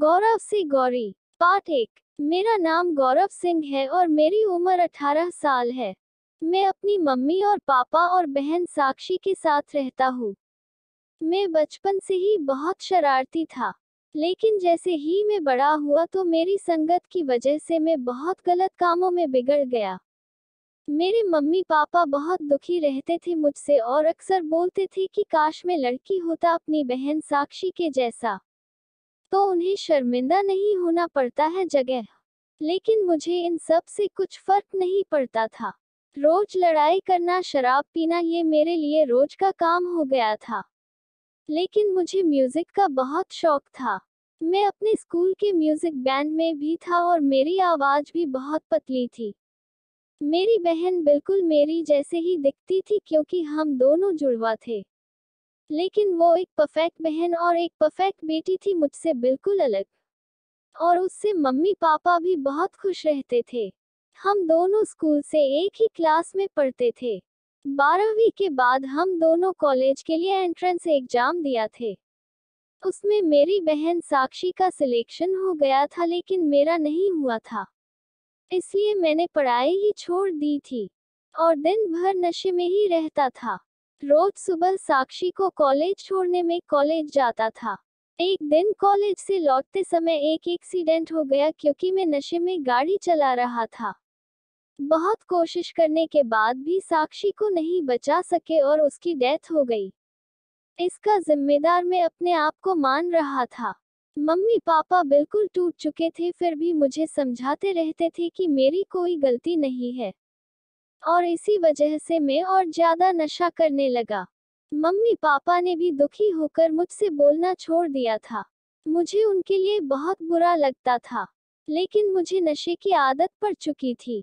गौरव से गौरी पाठ एक मेरा नाम गौरव सिंह है और मेरी उम्र 18 साल है मैं अपनी मम्मी और पापा और बहन साक्षी के साथ रहता हूँ मैं बचपन से ही बहुत शरारती था लेकिन जैसे ही मैं बड़ा हुआ तो मेरी संगत की वजह से मैं बहुत गलत कामों में बिगड़ गया मेरे मम्मी पापा बहुत दुखी रहते थे मुझसे और अक्सर बोलते थे कि काश मैं लड़की होता अपनी बहन साक्षी के जैसा तो उन्हें शर्मिंदा नहीं होना पड़ता है जगह लेकिन मुझे इन सब से कुछ फर्क नहीं पड़ता था रोज लड़ाई करना शराब पीना ये मेरे लिए रोज का काम हो गया था लेकिन मुझे म्यूजिक का बहुत शौक था मैं अपने स्कूल के म्यूजिक बैंड में भी था और मेरी आवाज भी बहुत पतली थी मेरी बहन बिल्कुल मेरी जैसे ही दिखती थी क्योंकि हम दोनों जुड़वा थे लेकिन वो एक परफेक्ट बहन और एक परफेक्ट बेटी थी मुझसे बिल्कुल अलग और उससे मम्मी पापा भी बहुत खुश रहते थे हम दोनों स्कूल से एक ही क्लास में पढ़ते थे बारहवीं के बाद हम दोनों कॉलेज के लिए एंट्रेंस एग्जाम दिया थे उसमें मेरी बहन साक्षी का सिलेक्शन हो गया था लेकिन मेरा नहीं हुआ था इसलिए मैंने पढ़ाई ही छोड़ दी थी और दिन भर नशे में ही रहता था रोज सुबह साक्षी को कॉलेज छोड़ने में कॉलेज जाता था एक दिन कॉलेज से लौटते समय एक एक्सीडेंट हो गया क्योंकि मैं नशे में गाड़ी चला रहा था बहुत कोशिश करने के बाद भी साक्षी को नहीं बचा सके और उसकी डेथ हो गई इसका जिम्मेदार मैं अपने आप को मान रहा था मम्मी पापा बिल्कुल टूट चुके थे फिर भी मुझे समझाते रहते थे कि मेरी कोई गलती नहीं है और इसी वजह से मैं और ज्यादा नशा करने लगा मम्मी पापा ने भी दुखी होकर मुझसे बोलना छोड़ दिया था मुझे उनके लिए बहुत बुरा लगता था लेकिन मुझे नशे की आदत पड़ चुकी थी